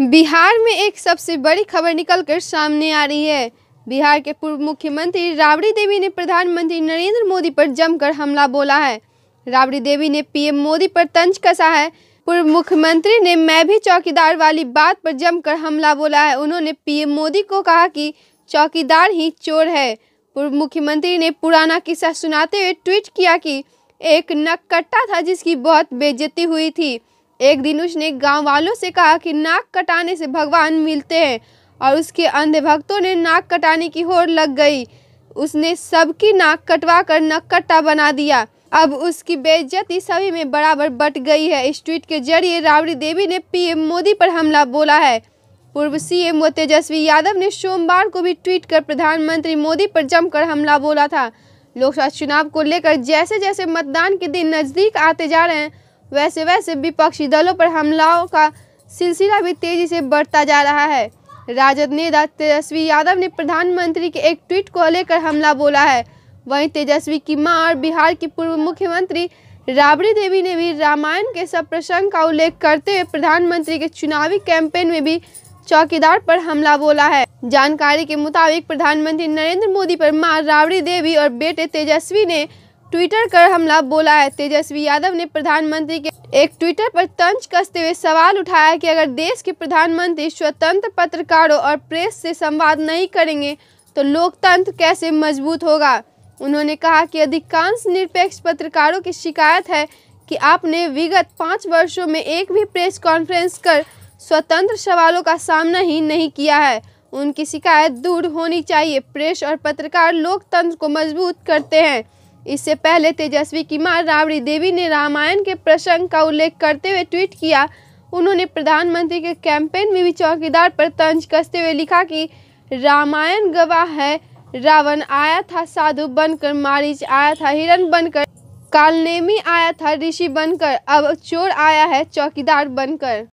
बिहार में एक सबसे बड़ी खबर निकलकर सामने आ रही है बिहार के पूर्व मुख्यमंत्री राबड़ी देवी ने प्रधानमंत्री नरेंद्र मोदी पर जमकर हमला बोला है राबड़ी देवी ने पीएम मोदी पर तंज कसा है पूर्व मुख्यमंत्री ने मैं भी चौकीदार वाली बात पर जमकर हमला बोला है उन्होंने पीएम मोदी को कहा कि चौकीदार ही चोर है पूर्व मुख्यमंत्री ने पुराना किस्सा सुनाते हुए ट्वीट किया कि एक नक्कट्टा था जिसकी बहुत बेजती हुई थी एक दिन उसने गांव वालों से कहा कि नाक कटाने से भगवान मिलते हैं और उसके अंधे भक्तों ने नाक कटाने की होड़ लग गई उसने सबकी नाक कटवा कर कट्टा बना दिया अब उसकी बेइज्जती सभी में बराबर बट गई है इस ट्वीट के जरिए राबड़ी देवी ने पीएम मोदी पर हमला बोला है पूर्व सीएम व तेजस्वी यादव ने सोमवार को भी ट्वीट कर प्रधानमंत्री मोदी पर जमकर हमला बोला था लोकसभा चुनाव को लेकर जैसे जैसे मतदान के दिन नज़दीक आते जा रहे हैं वैसे वैसे विपक्षी दलों पर हमलाओं का सिलसिला भी तेजी से बढ़ता जा रहा है राजद नेता तेजस्वी यादव ने प्रधानमंत्री के एक ट्वीट को लेकर हमला बोला है वहीं तेजस्वी की मां और बिहार की पूर्व मुख्यमंत्री राबड़ी देवी ने भी रामायण के सब प्रसंग का उल्लेख करते हुए प्रधानमंत्री के चुनावी कैंपेन में भी चौकीदार पर हमला बोला है जानकारी के मुताबिक प्रधानमंत्री नरेंद्र मोदी पर मां राबड़ी देवी और बेटे तेजस्वी ने ट्विटर कर हमला बोला है तेजस्वी यादव ने प्रधानमंत्री के एक ट्विटर पर तंज कसते हुए सवाल उठाया कि अगर देश के प्रधानमंत्री स्वतंत्र पत्रकारों और प्रेस से संवाद नहीं करेंगे तो लोकतंत्र कैसे मजबूत होगा उन्होंने कहा कि अधिकांश निरपेक्ष पत्रकारों की शिकायत है कि आपने विगत पाँच वर्षों में एक भी प्रेस कॉन्फ्रेंस कर स्वतंत्र सवालों का सामना ही नहीं किया है उनकी शिकायत दूर होनी चाहिए प्रेस और पत्रकार लोकतंत्र को मजबूत करते हैं इससे पहले तेजस्वी की मां राबड़ी देवी ने रामायण के प्रसंग का उल्लेख करते हुए ट्वीट किया उन्होंने प्रधानमंत्री के कैंपेन में भी चौकीदार पर तंज कसते हुए लिखा कि रामायण गवाह है रावण आया था साधु बनकर मारिच आया था हिरण बनकर कालनेमी आया था ऋषि बनकर अब चोर आया है चौकीदार बनकर